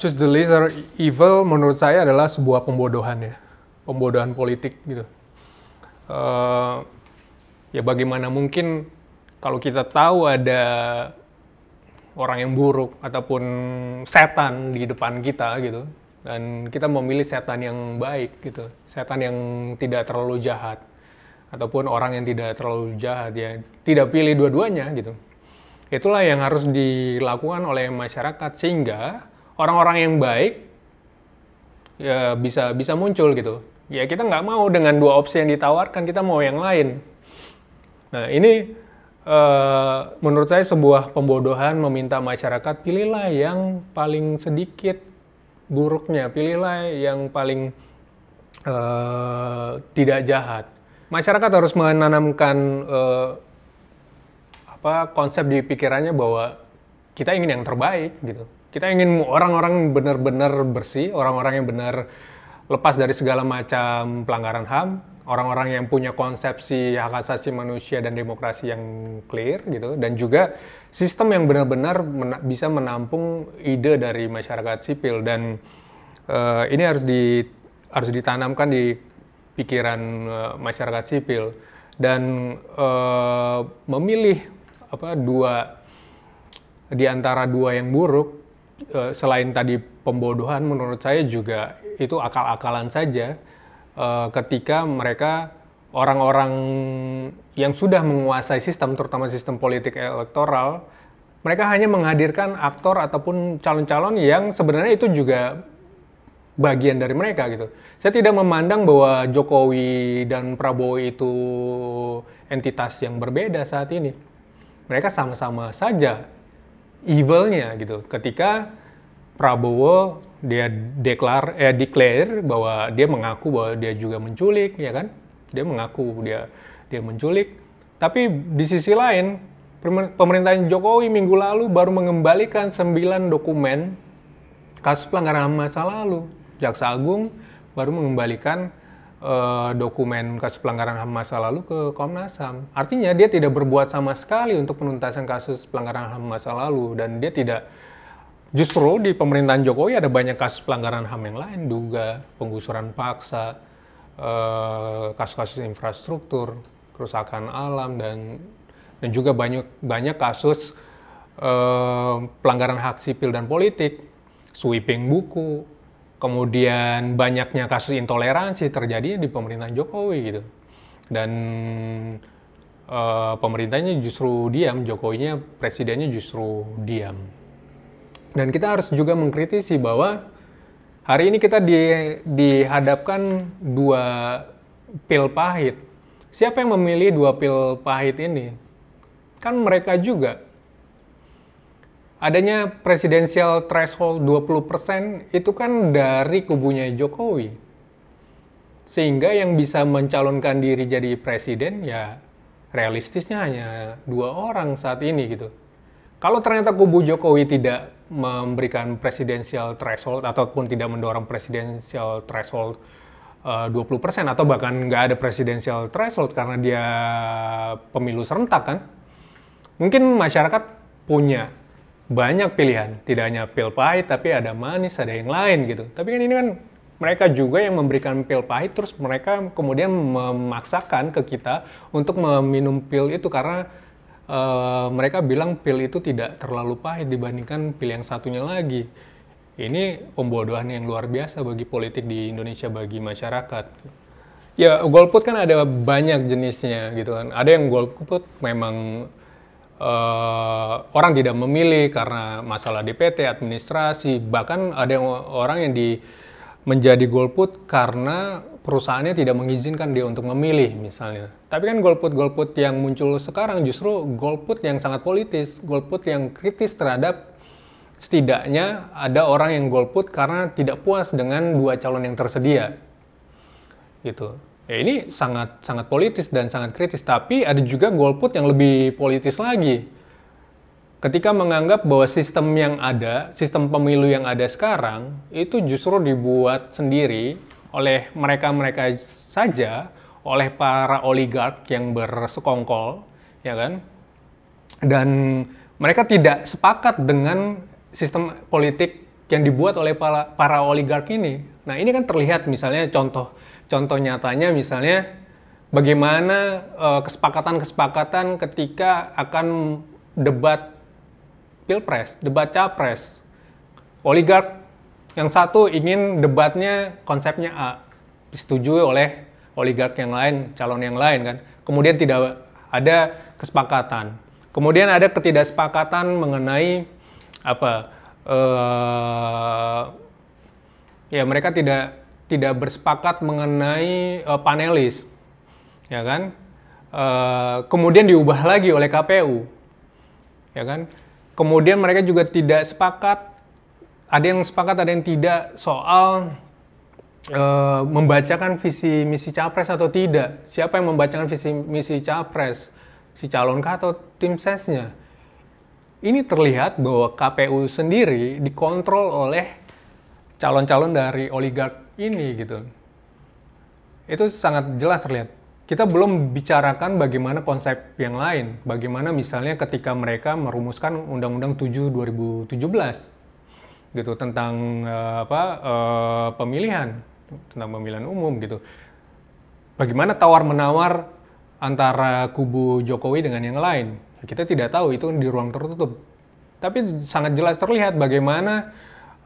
choose the lesser evil menurut saya adalah sebuah pembodohan ya, pembodohan politik gitu. Uh, ya bagaimana mungkin kalau kita tahu ada orang yang buruk ataupun setan di depan kita gitu dan kita memilih setan yang baik gitu setan yang tidak terlalu jahat ataupun orang yang tidak terlalu jahat ya tidak pilih dua-duanya gitu itulah yang harus dilakukan oleh masyarakat sehingga orang-orang yang baik ya bisa bisa muncul gitu. Ya kita nggak mau dengan dua opsi yang ditawarkan, kita mau yang lain. Nah ini Uh, menurut saya sebuah pembodohan meminta masyarakat pilihlah yang paling sedikit buruknya, pilihlah yang paling uh, tidak jahat. Masyarakat harus menanamkan uh, apa konsep di pikirannya bahwa kita ingin yang terbaik gitu. Kita ingin orang-orang benar-benar bersih, orang-orang yang benar lepas dari segala macam pelanggaran HAM, orang-orang yang punya konsepsi hak asasi manusia dan demokrasi yang clear gitu, dan juga sistem yang benar-benar mena bisa menampung ide dari masyarakat sipil dan uh, ini harus di harus ditanamkan di pikiran uh, masyarakat sipil dan uh, memilih apa dua di antara dua yang buruk Eh, selain tadi pembodohan menurut saya juga itu akal-akalan saja eh, ketika mereka orang-orang yang sudah menguasai sistem terutama sistem politik elektoral mereka hanya menghadirkan aktor ataupun calon-calon yang sebenarnya itu juga bagian dari mereka gitu. Saya tidak memandang bahwa Jokowi dan Prabowo itu entitas yang berbeda saat ini. Mereka sama-sama saja evilnya gitu. Ketika Prabowo dia deklar eh declare bahwa dia mengaku bahwa dia juga menculik ya kan dia mengaku dia dia menculik tapi di sisi lain pemerintahan Jokowi minggu lalu baru mengembalikan sembilan dokumen kasus pelanggaran masa lalu Jaksa Agung baru mengembalikan Eh, dokumen kasus pelanggaran HAM masa lalu ke Komnas HAM. Artinya dia tidak berbuat sama sekali untuk penuntasan kasus pelanggaran HAM masa lalu dan dia tidak justru di pemerintahan Jokowi ada banyak kasus pelanggaran HAM yang lain, duga penggusuran paksa, eh, kasus-kasus infrastruktur, kerusakan alam dan dan juga banyak banyak kasus eh, pelanggaran hak sipil dan politik, sweeping buku, kemudian banyaknya kasus intoleransi terjadi di pemerintahan Jokowi gitu dan uh, pemerintahnya justru diam Jokowinya presidennya justru diam dan kita harus juga mengkritisi bahwa hari ini kita di, dihadapkan dua pil pahit siapa yang memilih dua pil pahit ini kan mereka juga adanya presidensial threshold 20% itu kan dari kubunya Jokowi. Sehingga yang bisa mencalonkan diri jadi presiden ya realistisnya hanya dua orang saat ini gitu. Kalau ternyata kubu Jokowi tidak memberikan presidensial threshold ataupun tidak mendorong presidensial threshold eh, uh, 20% atau bahkan nggak ada presidensial threshold karena dia pemilu serentak kan, mungkin masyarakat punya banyak pilihan. Tidak hanya pil pahit, tapi ada manis, ada yang lain gitu. Tapi kan ini kan mereka juga yang memberikan pil pahit, terus mereka kemudian memaksakan ke kita untuk meminum pil itu karena uh, mereka bilang pil itu tidak terlalu pahit dibandingkan pil yang satunya lagi. Ini pembodohan yang luar biasa bagi politik di Indonesia, bagi masyarakat. Ya, golput kan ada banyak jenisnya gitu kan. Ada yang golput memang uh, orang tidak memilih karena masalah DPT, administrasi, bahkan ada yang orang yang di menjadi golput karena perusahaannya tidak mengizinkan dia untuk memilih misalnya. Tapi kan golput-golput yang muncul sekarang justru golput yang sangat politis, golput yang kritis terhadap setidaknya ada orang yang golput karena tidak puas dengan dua calon yang tersedia. Gitu ya ini sangat sangat politis dan sangat kritis. Tapi ada juga golput yang lebih politis lagi. Ketika menganggap bahwa sistem yang ada, sistem pemilu yang ada sekarang, itu justru dibuat sendiri oleh mereka-mereka saja, oleh para oligark yang bersekongkol, ya kan? Dan mereka tidak sepakat dengan sistem politik yang dibuat oleh para, para oligark ini. Nah, ini kan terlihat misalnya contoh Contoh nyatanya misalnya bagaimana eh, kesepakatan-kesepakatan ketika akan debat pilpres, debat capres. Oligark yang satu ingin debatnya konsepnya A, disetujui oleh oligark yang lain, calon yang lain kan. Kemudian tidak ada kesepakatan. Kemudian ada ketidaksepakatan mengenai apa? Uh, ya mereka tidak tidak bersepakat mengenai uh, panelis, ya kan? Uh, kemudian diubah lagi oleh KPU, ya kan? Kemudian mereka juga tidak sepakat, ada yang sepakat, ada yang tidak soal uh, membacakan visi misi capres atau tidak. Siapa yang membacakan visi misi capres, si calon kah atau tim sesnya? Ini terlihat bahwa KPU sendiri dikontrol oleh calon-calon dari oligark ini gitu. Itu sangat jelas terlihat. Kita belum bicarakan bagaimana konsep yang lain, bagaimana misalnya ketika mereka merumuskan Undang-Undang 7 2017 gitu tentang uh, apa uh, pemilihan, tentang pemilihan umum gitu. Bagaimana tawar-menawar antara kubu Jokowi dengan yang lain? Kita tidak tahu itu di ruang tertutup. Tapi sangat jelas terlihat bagaimana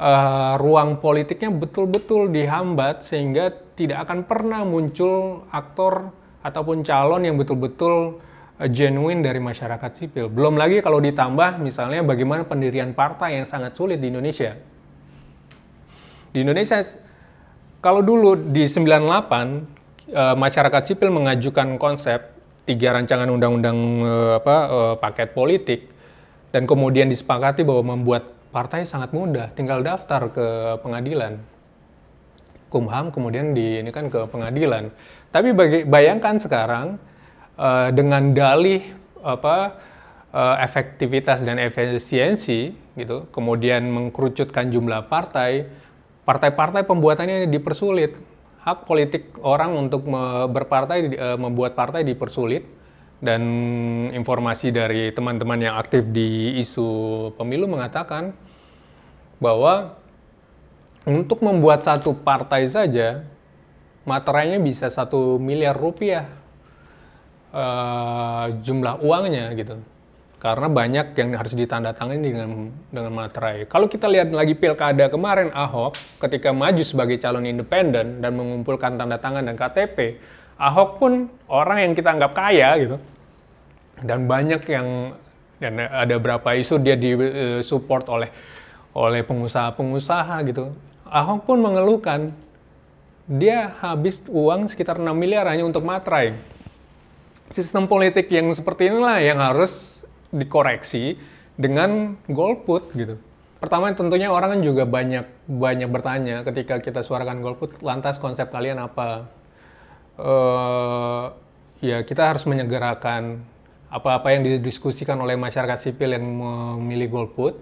uh, ruang politiknya betul-betul dihambat sehingga tidak akan pernah muncul aktor ataupun calon yang betul-betul eh, genuine dari masyarakat sipil. Belum lagi kalau ditambah misalnya bagaimana pendirian partai yang sangat sulit di Indonesia. Di Indonesia kalau dulu di 98 eh, masyarakat sipil mengajukan konsep tiga rancangan undang-undang apa paket politik dan kemudian disepakati bahwa membuat partai sangat mudah, tinggal daftar ke pengadilan. Kumham kemudian di ini kan ke pengadilan. Tapi bagi, bayangkan sekarang uh, dengan dalih apa uh, efektivitas dan efisiensi gitu, kemudian mengkerucutkan jumlah partai, partai-partai pembuatannya dipersulit. Hak politik orang untuk berpartai uh, membuat partai dipersulit dan informasi dari teman-teman yang aktif di isu pemilu mengatakan bahwa untuk membuat satu partai saja materainya bisa satu miliar rupiah uh, jumlah uangnya gitu karena banyak yang harus ditandatangani dengan dengan materai. Kalau kita lihat lagi pilkada kemarin Ahok ketika maju sebagai calon independen dan mengumpulkan tanda tangan dan KTP, Ahok pun orang yang kita anggap kaya gitu. Dan banyak yang dan ada berapa isu dia disupport eh, oleh oleh pengusaha-pengusaha gitu. Ahok pun mengeluhkan dia habis uang sekitar 6 miliar hanya untuk materai. Sistem politik yang seperti inilah yang harus dikoreksi dengan golput gitu. Pertama tentunya orang kan juga banyak banyak bertanya ketika kita suarakan golput lantas konsep kalian apa? Uh, ya kita harus menyegerakan apa-apa yang didiskusikan oleh masyarakat sipil yang memilih golput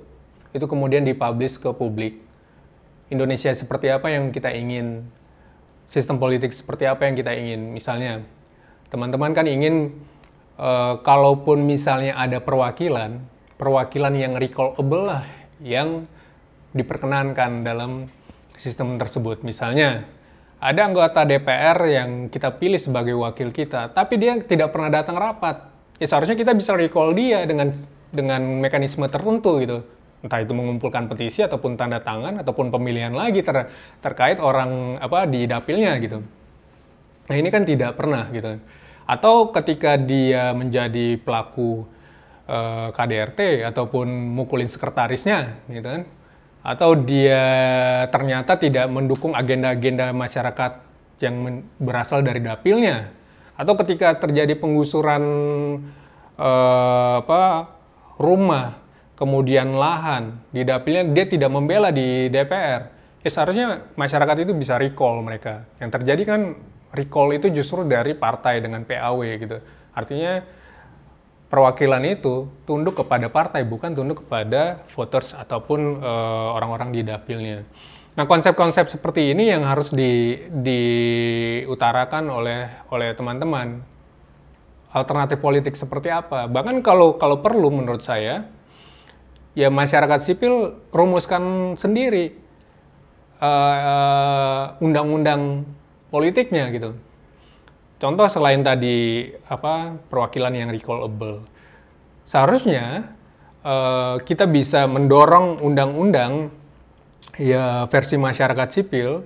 itu kemudian dipublish ke publik. Indonesia seperti apa yang kita ingin, sistem politik seperti apa yang kita ingin. Misalnya, teman-teman kan ingin e, kalaupun misalnya ada perwakilan, perwakilan yang recallable lah, yang diperkenankan dalam sistem tersebut. Misalnya, ada anggota DPR yang kita pilih sebagai wakil kita, tapi dia tidak pernah datang rapat. Ya seharusnya kita bisa recall dia dengan dengan mekanisme tertentu gitu entah itu mengumpulkan petisi ataupun tanda tangan ataupun pemilihan lagi ter, terkait orang apa di dapilnya gitu. Nah ini kan tidak pernah gitu. Atau ketika dia menjadi pelaku eh, KDRT ataupun mukulin sekretarisnya gitu kan. Atau dia ternyata tidak mendukung agenda-agenda masyarakat yang berasal dari dapilnya. Atau ketika terjadi penggusuran eh, apa rumah kemudian lahan di dapilnya dia tidak membela di DPR ya seharusnya masyarakat itu bisa recall mereka yang terjadi kan recall itu justru dari partai dengan PAW gitu artinya perwakilan itu tunduk kepada partai bukan tunduk kepada voters ataupun orang eh, orang-orang di dapilnya Nah, konsep-konsep seperti ini yang harus di, diutarakan oleh oleh teman-teman. Alternatif politik seperti apa? Bahkan kalau kalau perlu menurut saya, ya masyarakat sipil rumuskan sendiri eh, undang-undang uh, politiknya gitu. Contoh selain tadi apa perwakilan yang recallable, seharusnya uh, kita bisa mendorong undang-undang ya versi masyarakat sipil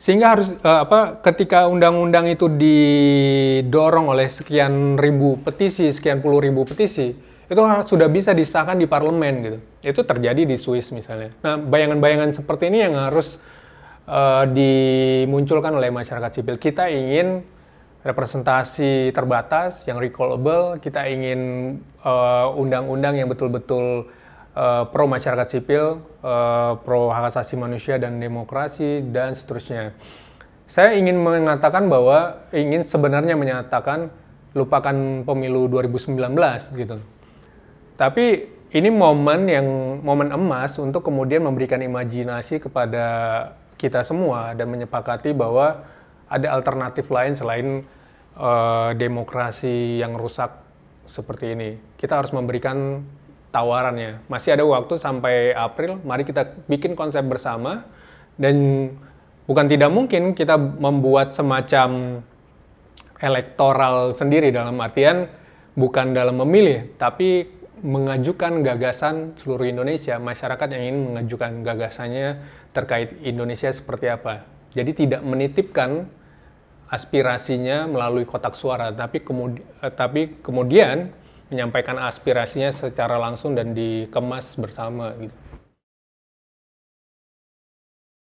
sehingga harus uh, apa ketika undang-undang itu didorong oleh sekian ribu petisi, sekian puluh ribu petisi, itu kan sudah bisa disahkan di parlemen gitu. Itu terjadi di Swiss misalnya. Nah, bayangan-bayangan seperti ini yang harus uh, dimunculkan oleh masyarakat sipil. Kita ingin representasi terbatas yang recallable, kita ingin eh, undang-undang yang betul-betul uh, pro masyarakat sipil, uh, pro hak asasi manusia dan demokrasi dan seterusnya. Saya ingin mengatakan bahwa ingin sebenarnya menyatakan lupakan pemilu 2019 gitu tapi ini momen yang momen emas untuk kemudian memberikan imajinasi kepada kita semua dan menyepakati bahwa ada alternatif lain selain uh, demokrasi yang rusak seperti ini. Kita harus memberikan tawarannya. Masih ada waktu sampai April. Mari kita bikin konsep bersama dan bukan tidak mungkin kita membuat semacam elektoral sendiri dalam artian bukan dalam memilih, tapi mengajukan gagasan seluruh Indonesia, masyarakat yang ingin mengajukan gagasannya terkait Indonesia seperti apa. Jadi tidak menitipkan aspirasinya melalui kotak suara, tapi kemudian, eh, tapi kemudian menyampaikan aspirasinya secara langsung dan dikemas bersama gitu.